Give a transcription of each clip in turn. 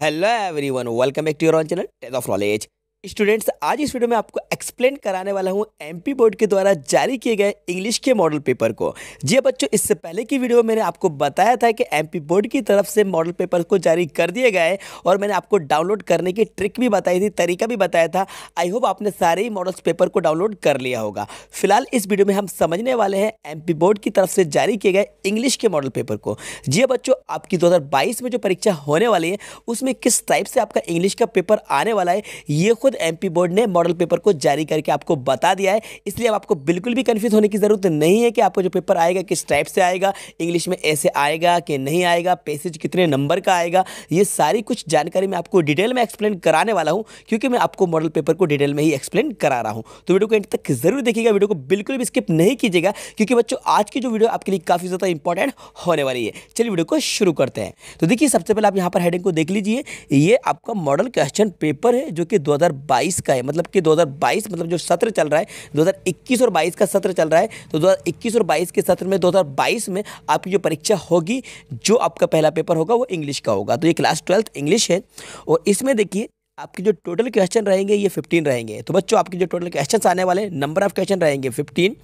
Hello everyone, welcome back to your own channel, Tales of Knowledge. Students आज इस video में आपको explain कराने वाला हूँ एमपी बोर्ड के द्वारा जारी किए गए इंग्लिश के मॉडल पेपर को जी हाँ बच्चों इससे पहले की वीडियो में मैंने आपको बताया था कि एमपी बोर्ड की तरफ से मॉडल पेपर को जारी कर दिए गए और मैंने आपको डाउनलोड करने की ट्रिक भी बताई थी तरीका भी बताया था आई होप आपने सारे ही मॉडल्स पेपर को डाउनलोड कर लिया होगा फिलहाल इस वीडियो में हम समझने वाले हैं एम बोर्ड की तरफ से जारी किए गए इंग्लिश के मॉडल पेपर को जी हाँ बच्चों आपकी दो में जो परीक्षा होने वाली है उसमें किस टाइप से आपका इंग्लिश का पेपर आने वाला है ये खुद खुद एमपी बोर्ड ने मॉडल पेपर को जारी करके आपको बता दिया है इसलिए अब आपको बिल्कुल भी कन्फ्यूज होने की ज़रूरत नहीं है कि आपको जो पेपर आएगा किस टाइप से आएगा इंग्लिश में ऐसे आएगा कि नहीं आएगा पैसेज कितने नंबर का आएगा ये सारी कुछ जानकारी मैं आपको डिटेल में एक्सप्लेन कराने वाला हूँ क्योंकि मैं आपको मॉडल पेपर को डिटेल में ही एक्सप्लेन करा रहा हूँ तो वीडियो को एंड तक ज़रूर देखिएगा वीडियो को बिल्कुल भी स्किप नहीं कीजिएगा क्योंकि बच्चों आज की जो वीडियो आपके लिए काफ़ी ज़्यादा इंपॉर्टेंट होने वाली है चलिए वीडियो को शुरू करते हैं तो देखिए सबसे पहले आप यहाँ पर हेडिंग को देख लीजिए ये आपका मॉडल क्वेश्चन पेपर है जो कि दो 2022 का है मतलब कि 2022 मतलब जो सत्र चल रहा है 2021 और 22 का सत्र चल रहा है तो 2021 और 22 के सत्र में 2022 में आपकी जो परीक्षा होगी जो आपका पहला पेपर होगा वो इंग्लिश का होगा तो ये क्लास ट्वेल्थ इंग्लिश है और इसमें देखिए आपके जो टोटल क्वेश्चन रहेंगे ये फिफ्टीन रहेंगे तो बच्चों आपके जो टोटल क्वेश्चन आने वाले नंबर ऑफ क्वेश्चन रहेंगे फिफ्टीन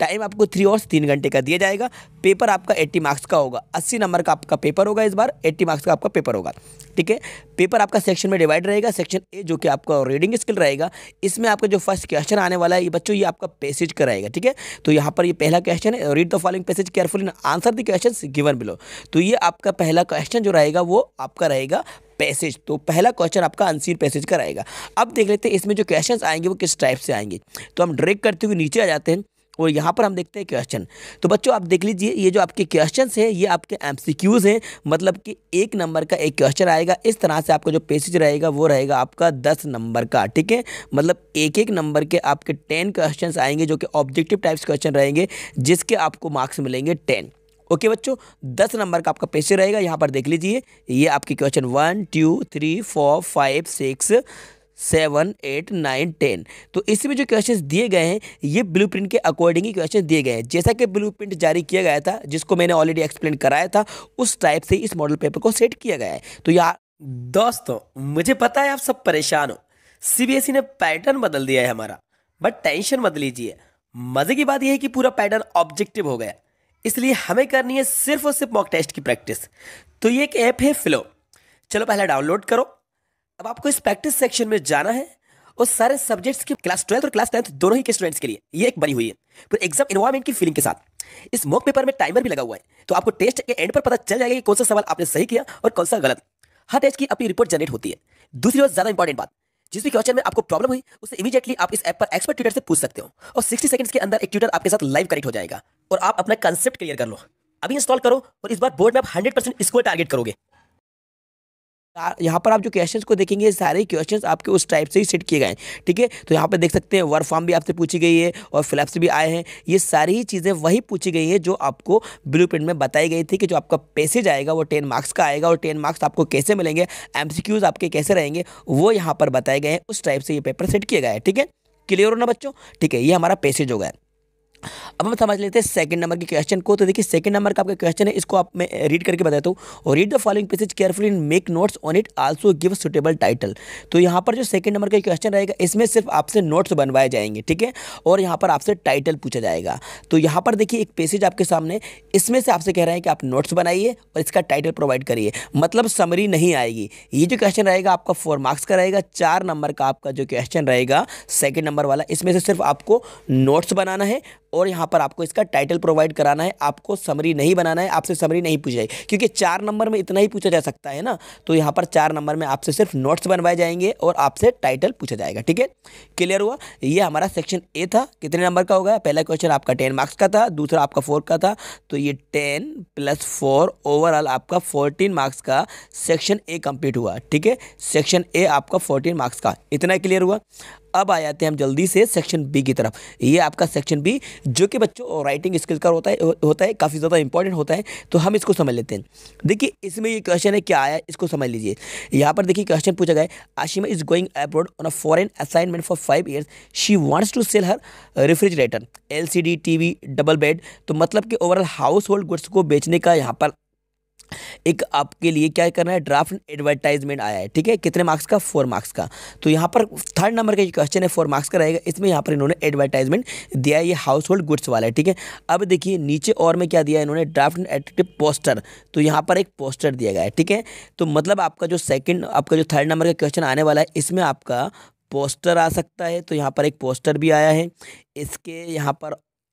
टाइम आपको थ्री और तीन घंटे का दिया जाएगा पेपर आपका एट्टी मार्क्स का होगा अस्सी नंबर का आपका पेपर होगा इस बार एट्टी मार्क्स का आपका पेपर होगा ठीक है पेपर आपका सेक्शन में डिवाइड रहेगा सेक्शन ए जो कि आपका रीडिंग स्किल रहेगा इसमें आपका जो फर्स्ट क्वेश्चन आने वाला है ये बच्चों ये आपका पैसेज का रहेगा ठीक है तो यहाँ पर ये पहला क्वेश्चन है read the following passage careful answer the question given below तो ये आपका पहला क्वेश्चन जो रहेगा वो आपका रहेगा पैसेज तो पहला क्वेश्चन आपका अनसीन पैसेज का रहेगा अब देख लेते हैं इसमें जो क्वेश्चन आएंगे वो किस टाइप से आएंगे तो हम ड्रेक करते हुए नीचे आ जाते हैं और यहाँ पर हम देखते हैं क्वेश्चन तो बच्चों आप देख लीजिए ये जो आपके क्वेश्चन हैं ये आपके एम हैं मतलब कि एक नंबर का एक क्वेश्चन आएगा इस तरह से आपका जो पैसेज रहेगा वो रहेगा आपका दस नंबर का ठीक है मतलब एक एक नंबर के आपके टेन क्वेश्चन आएंगे जो कि ऑब्जेक्टिव टाइप्स क्वेश्चन रहेंगे जिसके आपको मार्क्स मिलेंगे टेन ओके बच्चों दस नंबर का आपका पेशे रहेगा यहाँ पर देख लीजिए ये आपके question one two three four five six seven eight nine ten तो इसमें जो क्वेश्चंस दिए गए हैं ये ब्लूप्रिंट के अकॉर्डिंग ही क्वेश्चन दिए गए हैं जैसा कि ब्लूप्रिंट जारी किया गया था जिसको मैंने ऑलरेडी एक्सप्लेन कराया था उस टाइप से इस मॉडल पेपर को सेट किया गया है तो यार दोस्तों मुझे पता है आप सब परेशान हो सी e ने पैटर्न बदल दिया है हमारा बट टेंशन मत लीजिए मजे की बात यह है कि पूरा पैटर्न ऑब्जेक्टिव हो गया इसलिए हमें करनी है सिर्फ और सिर्फ मॉक टेस्ट की प्रैक्टिस तो ये एक ऐप है फ्लो चलो पहले डाउनलोड करो अब आपको इस प्रैक्टिस सेक्शन में जाना है और सारे सब्जेक्ट्स की क्लास ट्वेल्थ और क्लास टेंथ दोनों ही के स्टूडेंट्स के लिए ये एक बनी हुई है पर एग्जाम इन्वायरमेंट की फीलिंग के साथ इस मॉक पेपर में टाइमर भी लगा हुआ है तो आपको टेस्ट के एंड पर पता चल जाएगा कि कौन सा सवाल आपने सही किया और कौन सा गलत हर टेस्ट की अपनी रिपोर्ट जनरेट होती है दूसरी और ज्यादा इंपॉर्टेंट बात जिस भी क्वेश्चन में आपको प्रॉब्लम हुई उसे इमीडिएटली आप इस ऐप पर एक्सपर्ट ट्यूटर से पूछ सकते हो और सिक्सटी सेकंड्स के अंदर एक ट्यूटर आपके साथ लाइव कनेक्ट हो जाएगा और आप अपना कंसेप्ट क्लियर कर लो अभी इंस्टॉल करो और इस बार बोर्ड में आप हंड्रेड परसेंट इसको टारगेट करोगे यहाँ पर आप जो क्वेश्चंस को देखेंगे सारे क्वेश्चंस आपके उस टाइप से ही सेट किए गए हैं ठीक है तो यहाँ पर देख सकते हैं वर्क फॉर्म भी आपसे पूछी गई है और फिलप्स भी आए हैं ये सारी ही चीज़ें वही पूछी गई हैं जो आपको ब्लू में बताई गई थी कि जो आपका पैसेज आएगा वो टेन मार्क्स का आएगा और टेन मार्क्स आपको कैसे मिलेंगे एम आपके कैसे रहेंगे वो यहाँ पर बताए गए हैं उस टाइप से ये पेपर सेट किया गया है ठीक है क्लियर हो ना बच्चों ठीक है ये हमारा पैसेज होगा अब हम समझ लेते हैं सेकंड नंबर के क्वेश्चन को तो देखिए सेकंड नंबर का आपका क्वेश्चन है इसको आप मैं रीड करके बताता हूँ read the following passage carefully in make notes on it also give suitable title तो यहाँ पर जो सेकंड नंबर का क्वेश्चन रहेगा इसमें सिर्फ आपसे नोट्स बनवाए जाएंगे ठीक है और यहाँ पर आपसे टाइटल पूछा जाएगा तो यहाँ पर देखिए एक पेसेज आपके सामने इसमें से आपसे कह रहे हैं कि आप नोट्स बनाइए और इसका टाइटल प्रोवाइड करिए मतलब समरी नहीं आएगी ये जो क्वेश्चन रहेगा आपका फोर मार्क्स का रहेगा चार नंबर का आपका जो क्वेश्चन रहेगा सेकेंड नंबर वाला इसमें से सिर्फ आपको नोट्स बनाना है और यहाँ पर आपको इसका टाइटल प्रोवाइड कराना है आपको समरी नहीं बनाना है आपसे समरी नहीं पूछ जाएगी क्योंकि चार नंबर में इतना ही पूछा जा सकता है ना तो यहाँ पर चार नंबर में आपसे सिर्फ नोट्स बनवाए जाएंगे और आपसे टाइटल पूछा जाएगा ठीक है क्लियर हुआ ये हमारा सेक्शन ए था कितने नंबर का होगा पहला क्वेश्चन आपका टेन मार्क्स का था दूसरा आपका फोर का था तो ये टेन प्लस फोर ओवरऑल आपका फोर्टीन मार्क्स का सेक्शन ए कंप्लीट हुआ ठीक है सेक्शन ए आपका फोर्टीन मार्क्स का इतना क्लियर हुआ अब आ जाते हैं हम जल्दी से सेक्शन बी की तरफ ये आपका सेक्शन बी जो कि बच्चों राइटिंग स्किल का होता है होता है काफ़ी ज़्यादा इंपॉर्टेंट होता है तो हम इसको समझ लेते हैं देखिए इसमें ये क्वेश्चन है क्या आया इसको समझ लीजिए यहाँ पर देखिए क्वेश्चन पूछा गया Ashima is going abroad on a foreign assignment for five years she wants to sell her refrigerator L C double bed तो मतलब कि ओवरऑल हाउस होल्ड गुड्स को बेचने का यहाँ पर एक आपके लिए क्या करना है ड्राफ्ट एडवर्टाइजमेंट आया है ठीक है कितने मार्क्स का फोर मार्क्स का तो यहाँ पर थर्ड नंबर का क्वेश्चन है फोर मार्क्स का रहेगा इसमें यहाँ पर इन्होंने एडवर्टाइजमेंट दिया है ये हाउस होल्ड गुड्स वाला है ठीक है अब देखिए नीचे और में क्या दिया है इन्होंने ड्राफ्ट एडिटिव पोस्टर तो यहाँ पर एक पोस्टर दिया गया है ठीक है तो मतलब आपका जो सेकेंड आपका जो थर्ड नंबर का क्वेश्चन आने वाला है इसमें आपका पोस्टर आ सकता है तो यहाँ पर एक पोस्टर भी आया है इसके यहाँ पर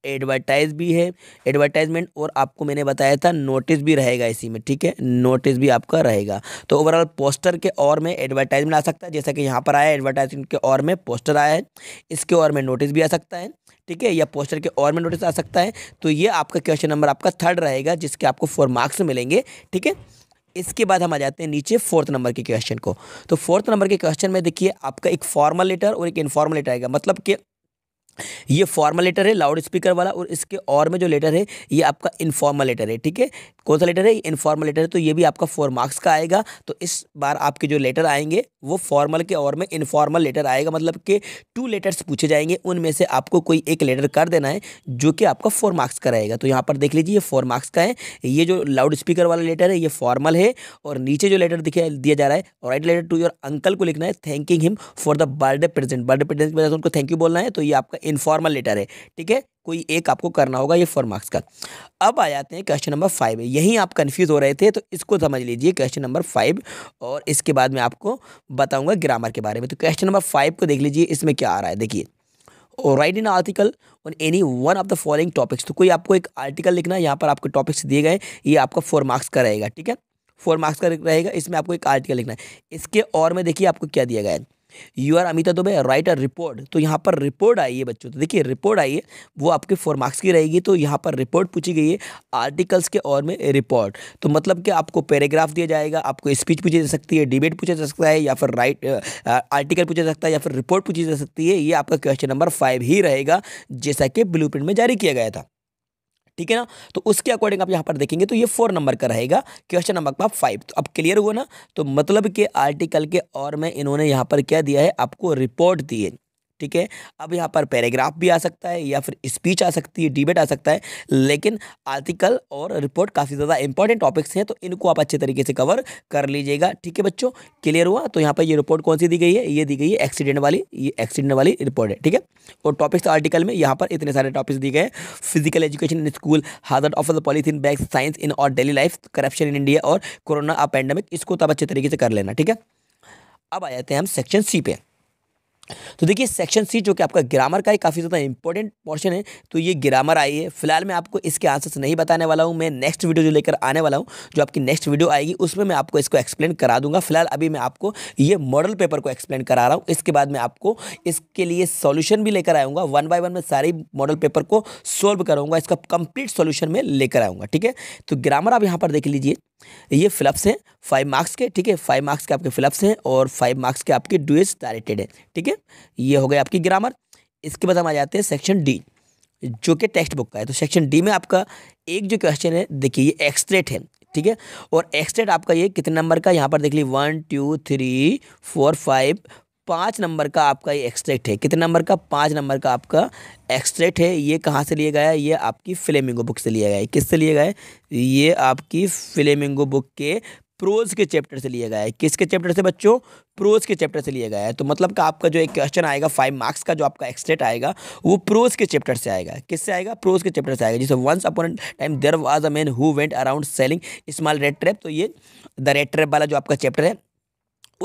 एडवर्टाइज भी है एडवर्टाइजमेंट और आपको मैंने बताया था नोटिस भी रहेगा इसी में ठीक है नोटिस भी आपका रहेगा तो ओवरऑल पोस्टर के और में एडवर्टाइजमेंट आ सकता है जैसा कि यहाँ पर आया एडवर्टाइजमेंट के और में पोस्टर आया है इसके और में नोटिस भी आ सकता है ठीक है या पोस्टर के और में नोटिस आ सकता है तो ये आपका क्वेश्चन नंबर आपका थर्ड रहेगा जिसके आपको फोर मार्क्स मिलेंगे ठीक है इसके बाद हम आ जाते हैं नीचे फोर्थ नंबर के क्वेश्चन को तो फोर्थ नंबर के क्वेश्चन में देखिए आपका एक फॉर्मल लेटर और एक इनफॉर्मल लेटर आएगा मतलब कि ये फॉर्मल लेटर है लाउड स्पीकर वाला और इसके और में जो लेटर है ये आपका इनफॉर्मल लेटर है ठीक है कौन सा लेटर है इनफॉर्मल लेटर है तो ये भी आपका फोर मार्क्स का आएगा तो इस बार आपके जो लेटर आएंगे वो फॉर्मल के और में इनफॉर्मल लेटर आएगा मतलब कि टू लेटर्स पूछे जाएंगे उनमें से आपको कोई एक लेटर कर देना है जो कि आपका फोर मार्क्स का रहेगा तो यहाँ पर देख लीजिए ये फोर मार्क्स का है ये जो लाउड स्पीकर वाला लेटर है ये फॉर्मल है और नीचे जो लेटर दिखे दिया जा रहा है write letter to your uncle को लिखना है thanking him for the birthday present birthday present उनको थैंक यू बोलना है तो ये आपका इनफॉर्मल लेटर है ठीक है कोई एक आपको करना होगा ये फोर मार्क्स का अब आ जाते हैं क्वेश्चन नंबर फाइव यहीं आप कंफ्यूज हो रहे थे तो इसको समझ लीजिए क्वेश्चन नंबर फाइव और इसके बाद मैं आपको बताऊंगा ग्रामर के बारे में तो क्वेश्चन नंबर फाइव को देख लीजिए इसमें क्या आ रहा है देखिए write in article on any one of the following topics तो कोई आपको एक आर्टिकल लिखना है यहाँ पर आपको टॉपिक्स दिए गए ये आपका फोर मार्क्स का रहेगा ठीक है फोर मार्क्स का रहेगा इसमें आपको एक आर्टिकल लिखना है इसके और में देखिए आपको क्या दिया गया है you are Amita Dubey write a report तो यहाँ पर रिपोर्ट आई है बच्चों तो देखिए रिपोर्ट आई है वो आपके फोर मार्क्स की रहेगी तो यहाँ पर रिपोर्ट पूछी गई है आर्टिकल्स के और में रिपोर्ट तो मतलब कि आपको पैराग्राफ दिया जाएगा आपको स्पीच पूछी जा सकती है डिबेट पूछा जा सकता है या फिर राइट आर्टिकल पूछा जा सकता है या फिर रिपोर्ट पूछी जा सकती है ये आपका क्वेश्चन नंबर फाइव ही रहेगा जैसा कि ब्लू में जारी किया गया था ठीक है ना तो उसके अकॉर्डिंग आप यहाँ पर देखेंगे तो ये फोर नंबर का रहेगा क्वेश्चन नंबर का फाइव तो अब क्लियर हुआ ना तो मतलब के आर्टिकल के और में इन्होंने यहाँ पर क्या दिया है आपको रिपोर्ट दी है ठीक है अब यहाँ पर पैराग्राफ भी आ सकता है या फिर स्पीच आ सकती है डिबेट आ सकता है लेकिन आर्टिकल और रिपोर्ट काफ़ी ज़्यादा इंपॉर्टेंट टॉपिक्स हैं तो इनको आप अच्छे तरीके से कवर कर लीजिएगा ठीक है बच्चों क्लियर हुआ तो यहाँ पर ये रिपोर्ट कौन सी दी गई है ये दी गई है एक्सीडेंट वाली ये एक्सीडेंट वाली रिपोर्ट है ठीक है और टॉपिक्स आर्टिकल में यहाँ पर इतने सारे टॉपिक्स दिए गए physical education in school hazard of the polythene bag science in और daily life corruption in India और कोरोना पैंडमिक इसको तो आप अच्छे तरीके से कर लेना ठीक है अब आ जाते हैं हम सेक्शन सी पे तो देखिए सेक्शन सी जो कि आपका ग्रामर का ही काफ़ी ज़्यादा इंपॉर्टेंट पोर्शन है तो ये ग्रामर आई है फिलहाल मैं आपको इसके आंसर्स नहीं बताने वाला हूँ मैं नेक्स्ट वीडियो जो लेकर आने वाला हूँ जो आपकी नेक्स्ट वीडियो आएगी उसमें मैं आपको इसको एक्सप्लेन करा दूंगा फिलहाल अभी मैं आपको ये मॉडल पेपर को एक्सप्लेन करा रहा हूँ इसके बाद मैं आपको इसके लिए सोल्यूशन भी लेकर आऊँगा वन बाय वन में सारी मॉडल पेपर को सोल्व करूँगा इसका कंप्लीट सोल्यूशन में लेकर आऊँगा ठीक है तो ग्रामर आप यहाँ पर देख लीजिए ये फिलप्स हैं फाइव मार्क्स के ठीक है फाइव मार्क्स के आपके फिलप्स हैं और फाइव मार्क्स के आपके डुएस डायरेक्टेड है ठीक है ये हो गए आपकी ग्रामर इसके बाद हम आ जाते हैं सेक्शन डी जो कि टेक्स्ट बुक का है तो सेक्शन डी में आपका एक जो क्वेश्चन है देखिए ये एक्सट्रेट है ठीक है और एक्सट्रेट आपका ये कितने नंबर का यहाँ पर देख लीजिए one two three four five पाँच नंबर का आपका ये एक्सट्रैक्ट है कितने नंबर का पाँच नंबर का आपका एक्सट्रैक्ट है ये कहाँ से लिया गया है ये आपकी फ्लेमिंगो बुक से लिया गया है किससे लिया गया है ये आपकी फ्लेमिंगो बुक के प्रोज के चैप्टर से लिया गया है किसके चैप्टर से बच्चों प्रोज के चैप्टर से लिया गया है तो मतलब का आपका जो एक क्वेश्चन आएगा फाइव मार्क्स का जो आपका एक्सट्रेट आएगा वो प्रोज के चैप्टर से आएगा किससे आएगा प्रोज के चैप्टर से आएगा जिसे once upon time there was a man who went around selling small red trap तो ये द रेड ट्रैप वाला जो आपका चैप्टर है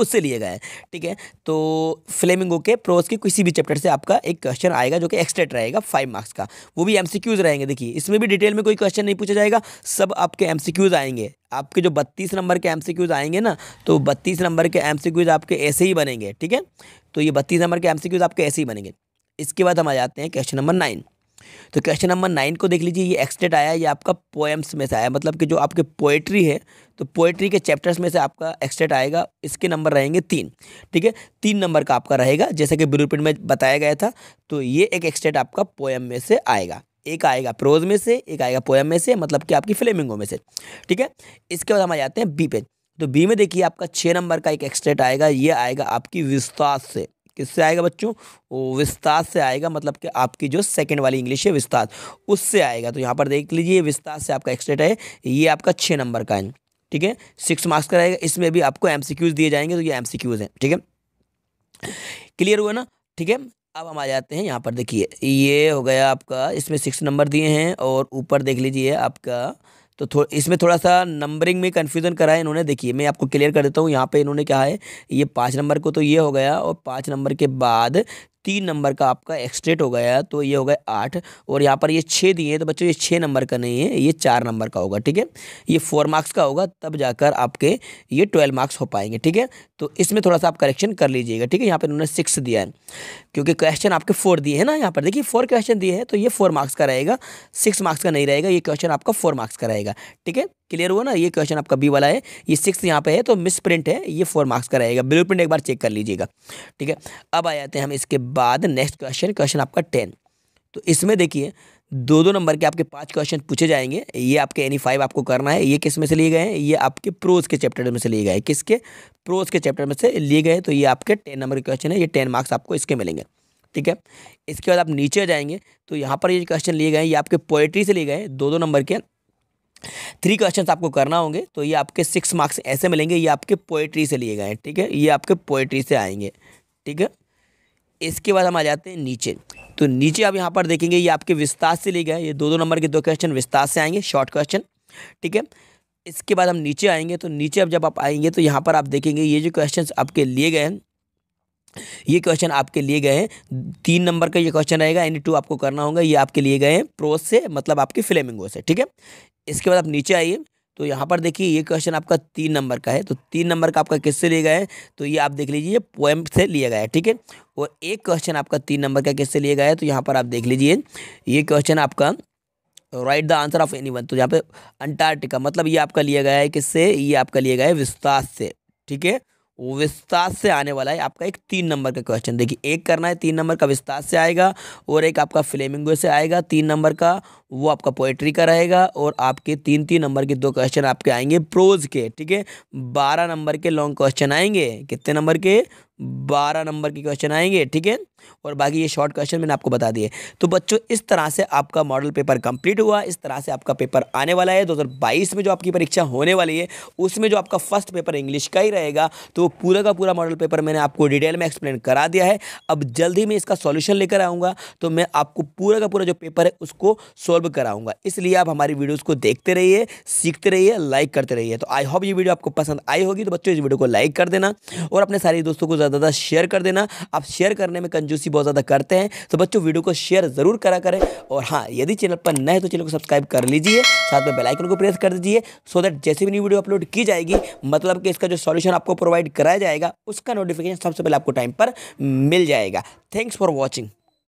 उससे लिए गए ठीक है तो फ्लेमिंगो के प्रोस के किसी भी चैप्टर से आपका एक क्वेश्चन आएगा जो कि एक्स्ट्रेट रहेगा फाइव मार्क्स का वो भी एम रहेंगे देखिए इसमें भी डिटेल में कोई क्वेश्चन नहीं पूछा जाएगा सब आपके एम आएंगे आपके जो बत्तीस नंबर के एम आएंगे ना तो बत्तीस नंबर के एम आपके ऐसे ही बनेंगे ठीक है तो ये बत्तीस नंबर के एम आपके ऐसे ही बनेंगे इसके बाद हम आ जाते हैं क्वेश्चन नंबर नाइन तो क्वेश्चन नंबर नाइन को देख लीजिए ये एक्सटेट आया है ये आपका पोएम्स में से आया मतलब कि जो आपके पोएट्री है तो पोएट्री के चैप्टर्स में से आपका एक्सटेट आएगा इसके नंबर रहेंगे तीन ठीक है तीन नंबर का आपका रहेगा जैसे कि ब्लू में बताया गया था तो ये एक एक्सटेट आपका पोएम में से आएगा एक आएगा प्रोज में से एक आएगा पोएम में से मतलब कि आपकी फ्लेमिंगो में से ठीक है इसके बाद हम आ जाते हैं बी पेज तो बी में देखिए आपका छः नंबर का एक एक्सटेट आएगा ये आएगा आपकी विश्वास से किससे आएगा बच्चों वो विस्तार से आएगा मतलब कि आपकी जो सेकंड वाली इंग्लिश है विस्तार उससे आएगा तो यहाँ पर देख लीजिए विस्तार से आपका एक्सटेट है ये आपका छः नंबर का है ठीक है सिक्स मार्क्स का रहेगा इसमें भी आपको एम दिए जाएंगे तो ये एम हैं ठीक है क्लियर हुआ ना ठीक है अब हम आ जाते हैं यहाँ पर देखिए ये हो गया आपका इसमें सिक्स नंबर दिए हैं और ऊपर देख लीजिए आपका तो थो, इसमें थोड़ा सा नंबरिंग में कन्फ्यूज़न करा है इन्होंने देखिए मैं आपको क्लियर कर देता हूँ यहाँ पे इन्होंने क्या है ये पाँच नंबर को तो ये हो गया और पाँच नंबर के बाद तीन नंबर का आपका एक्सट्रेट हो गया तो ये हो गया आठ और यहाँ पर ये छः दिए हैं तो बच्चों ये छः नंबर का नहीं है ये चार नंबर का होगा ठीक है ये फोर मार्क्स का होगा तब जाकर आपके ये ट्वेल्व मार्क्स हो पाएंगे ठीक है तो इसमें थोड़ा सा आप करेक्शन कर लीजिएगा ठीक है यहाँ पर उन्होंने सिक्स दिया है क्योंकि क्वेश्चन आपके फोर दिए हैं ना यहाँ पर देखिए फोर क्वेश्चन दिए हैं तो ये फोर मार्क्स का रहेगा सिक्स मार्क्स का नहीं रहेगा ये क्वेश्चन आपका फोर मार्क्स का रहेगा ठीक है क्लियर हुआ ना ये क्वेश्चन आपका बी वाला है ये सिक्स यहाँ पे है तो मिस प्रिंट है ये फोर मार्क्स का रहेगा ब्लू प्रिंट एक बार चेक कर लीजिएगा ठीक है अब आ जाते हैं हम इसके बाद नेक्स्ट क्वेश्चन क्वेश्चन आपका टेन तो इसमें देखिए दो दो नंबर के आपके पांच क्वेश्चन पूछे जाएंगे ये आपके एनी फाइव आपको करना है ये किस में से लिए गए हैं ये आपके प्रोज के चैप्टर में से लिए गए किसके प्रोज के चैप्टर में से लिए गए तो ये आपके टेन नंबर के क्वेश्चन है ये टेन मार्क्स आपको इसके मिलेंगे ठीक है इसके बाद आप नीचे जाएंगे तो यहाँ पर ये क्वेश्चन लिए गए ये आपके पोएट्री से लिए गए हैं दो दो नंबर के थ्री क्वेश्चन आपको करना होंगे तो ये आपके सिक्स मार्क्स ऐसे मिलेंगे ये आपके पोएट्री से लिए गए हैं ठीक है ये आपके पोएट्री से आएंगे ठीक है इसके बाद हम आ जाते हैं नीचे तो नीचे आप यहाँ पर देखेंगे ये आपके विस्तार से लिए गए ये दो दो नंबर के दो क्वेश्चन विस्तार से आएंगे शॉर्ट क्वेश्चन ठीक है इसके बाद हम नीचे आएंगे तो नीचे अब जब आप आएंगे तो यहाँ पर आप देखेंगे ये जो क्वेश्चन आपके लिए गए हैं ये क्वेश्चन आपके लिए गए हैं तीन नंबर का ये क्वेश्चन रहेगा एनी टू आपको करना होगा ये आपके लिए गए हैं प्रोस से मतलब आपके फ्लेमिंगो से ठीक है इसके बाद आप नीचे आइए तो यहाँ पर देखिए ये क्वेश्चन आपका तीन नंबर का है तो तीन नंबर का आपका किससे लिया गया है तो ये आप देख लीजिए पोएम से लिया गया है ठीक है और एक क्वेश्चन आपका तीन नंबर का किससे लिया गया है तो यहाँ पर आप देख लीजिए ये क्वेश्चन आपका write the answer of any one तो यहाँ पर अंटार्कटिका मतलब ये आपका लिया गया है किससे ये आपका लिया गया है विस्तार से ठीक है विस्तार से आने वाला है आपका एक तीन नंबर का क्वेश्चन देखिए एक करना है तीन नंबर का विस्तार से आएगा और एक आपका फ्लेमिंगो से आएगा तीन नंबर का वो आपका पोएट्री का रहेगा और आपके तीन तीन नंबर के दो क्वेश्चन आपके आएंगे प्रोज के ठीक है बारह नंबर के लॉन्ग क्वेश्चन आएंगे कितने नंबर के बारह नंबर के क्वेश्चन आएंगे ठीक है और बाकी ये शॉर्ट क्वेश्चन मैंने आपको बता दिए तो बच्चों इस तरह से आपका मॉडल पेपर कंप्लीट हुआ इस तरह से आपका पेपर आने वाला है 2022 में जो आपकी परीक्षा होने वाली है उसमें जो आपका फर्स्ट पेपर इंग्लिश का ही रहेगा तो वो पूरा का पूरा मॉडल पेपर मैंने आपको डिटेल में एक्सप्लेन करा दिया है अब जल्द ही मैं इसका सोल्यूशन लेकर आऊँगा तो मैं आपको पूरा का पूरा जो पेपर है उसको सॉल्व कराऊँगा इसलिए आप हमारी वीडियोज़ को देखते रहिए सीखते रहिए लाइक करते रहिए तो आई होप ये वीडियो आपको पसंद आई होगी तो बच्चों इस वीडियो को लाइक कर देना और अपने सारे दोस्तों को ज़्यादा ज़्यादा शेयर कर देना आप शेयर करने में कंजूसी बहुत ज़्यादा करते हैं तो बच्चों वीडियो को शेयर ज़रूर करा करें और हाँ यदि चैनल पर नए तो चैनल को सब्सक्राइब कर लीजिए साथ में बेलाइकन को प्रेस कर दीजिए सो दैट जैसे भी न्यू वीडियो अपलोड की जाएगी मतलब कि इसका जो सॉल्यूशन आपको प्रोवाइड कराया जाएगा उसका नोटिफिकेशन सबसे पहले आपको टाइम पर मिल जाएगा थैंक्स फॉर वॉचिंग